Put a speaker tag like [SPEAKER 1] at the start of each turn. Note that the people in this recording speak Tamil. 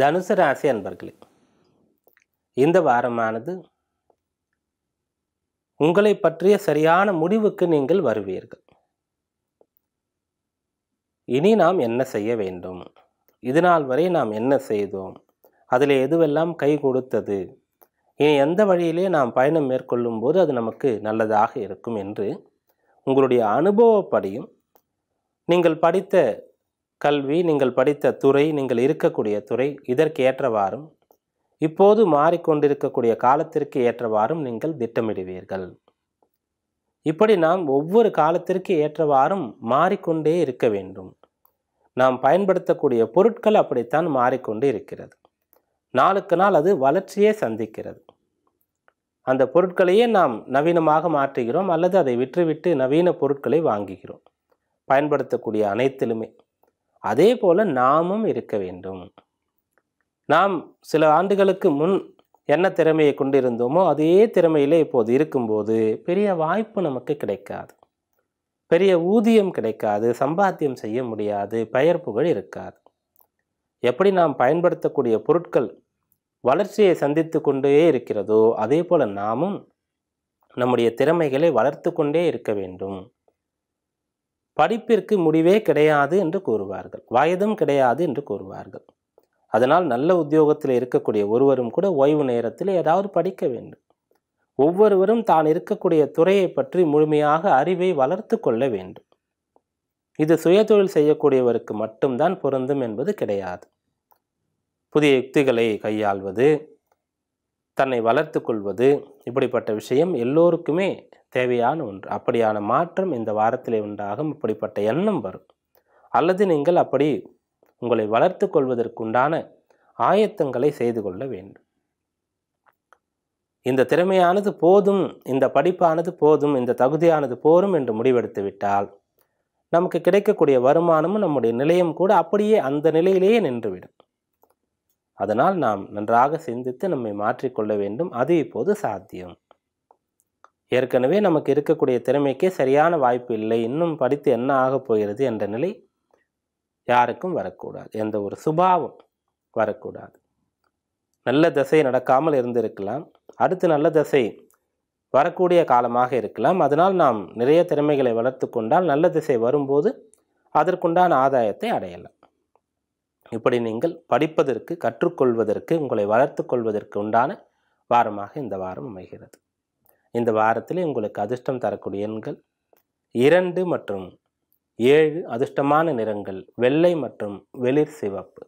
[SPEAKER 1] தனுசு ராசி அன்பர்களே இந்த வாரமானது உங்களை பற்றிய சரியான முடிவுக்கு நீங்கள் வருவீர்கள் இனி நாம் என்ன செய்ய வேண்டும் இது நாள் வரை நாம் என்ன செய்தோம் அதில் எதுவெல்லாம் கை கொடுத்தது இனி எந்த வழியிலே நாம் பயணம் மேற்கொள்ளும் போது அது நமக்கு நல்லதாக இருக்கும் என்று உங்களுடைய அனுபவப்படியும் நீங்கள் படித்த கல்வி நீங்கள் படித்த துறை நீங்கள் இருக்கக்கூடிய துறை இதற்கு ஏற்றவாறும் இப்போது மாறிக்கொண்டிருக்கக்கூடிய காலத்திற்கு ஏற்றவாறும் நீங்கள் திட்டமிடுவீர்கள் இப்படி நாம் ஒவ்வொரு காலத்திற்கு ஏற்றவாறும் மாறிக்கொண்டே இருக்க வேண்டும் நாம் பயன்படுத்தக்கூடிய பொருட்கள் அப்படித்தான் மாறிக்கொண்டு இருக்கிறது நாளுக்கு நாள் அது வளர்ச்சியே சந்திக்கிறது அந்த பொருட்களையே நாம் நவீனமாக மாற்றுகிறோம் அல்லது அதை விற்றுவிட்டு நவீன பொருட்களை வாங்குகிறோம் பயன்படுத்தக்கூடிய அனைத்திலுமே அதே போல நாமும் இருக்க வேண்டும் நாம் சில ஆண்டுகளுக்கு முன் என்ன திறமையை கொண்டிருந்தோமோ அதே திறமையிலே இப்போது இருக்கும்போது பெரிய வாய்ப்பு நமக்கு கிடைக்காது பெரிய ஊதியம் கிடைக்காது சம்பாத்தியம் செய்ய முடியாது பெயர் புகழ் இருக்காது எப்படி நாம் பயன்படுத்தக்கூடிய பொருட்கள் வளர்ச்சியை சந்தித்து கொண்டே இருக்கிறதோ அதே போல் நாமும் நம்முடைய திறமைகளை வளர்த்து கொண்டே இருக்க வேண்டும் படிப்பிற்கு முடிவே கிடையாது என்று கூறுவார்கள் வயதும் கிடையாது என்று கூறுவார்கள் அதனால் நல்ல உத்தியோகத்தில் இருக்கக்கூடிய ஒருவரும் கூட ஓய்வு நேரத்தில் ஏதாவது படிக்க வேண்டும் ஒவ்வொருவரும் தான் இருக்கக்கூடிய துறையை பற்றி முழுமையாக அறிவை வளர்த்து கொள்ள வேண்டும் இது சுயதொழில் செய்யக்கூடியவருக்கு மட்டும்தான் பொருந்தும் என்பது கிடையாது புதிய யுக்திகளை கையாள்வது தன்னை வளர்த்து கொள்வது இப்படிப்பட்ட விஷயம் எல்லோருக்குமே தேவையான ஒன்று அப்படியான மாற்றம் இந்த வாரத்திலே உண்டாகும் இப்படிப்பட்ட எண்ணம் வரும் அல்லது நீங்கள் அப்படி உங்களை வளர்த்து கொள்வதற்குண்டான ஆயத்தங்களை செய்து கொள்ள வேண்டும் இந்த திறமையானது போதும் இந்த படிப்பானது போதும் இந்த தகுதியானது போரும் என்று முடிவெடுத்து விட்டால் நமக்கு கிடைக்கக்கூடிய வருமானமும் நம்முடைய நிலையும் கூட அப்படியே அந்த நிலையிலேயே நின்றுவிடும் அதனால் நாம் நன்றாக சிந்தித்து நம்மை மாற்றிக்கொள்ள வேண்டும் அது இப்போது சாத்தியம் ஏற்கனவே நமக்கு இருக்கக்கூடிய திறமைக்கே சரியான வாய்ப்பு இல்லை இன்னும் படித்து என்ன ஆகப் போகிறது என்ற நிலை யாருக்கும் வரக்கூடாது எந்த ஒரு சுபாவம் வரக்கூடாது நல்ல தசை நடக்காமல் இருந்திருக்கலாம் அடுத்து நல்ல தசை வரக்கூடிய காலமாக இருக்கலாம் அதனால் நாம் நிறைய திறமைகளை வளர்த்து கொண்டால் நல்ல திசை வரும்போது அதற்குண்டான ஆதாயத்தை அடையலாம் இப்படி நீங்கள் படிப்பதற்கு கற்றுக்கொள்வதற்கு உங்களை வளர்த்து கொள்வதற்கு உண்டான வாரமாக இந்த வாரம் அமைகிறது இந்த வாரத்தில் உங்களுக்கு அதிர்ஷ்டம் தரக்கூடிய எண்கள் இரண்டு மற்றும் ஏழு அதிர்ஷ்டமான நிறங்கள் வெள்ளை மற்றும் வெளிர் சிவப்பு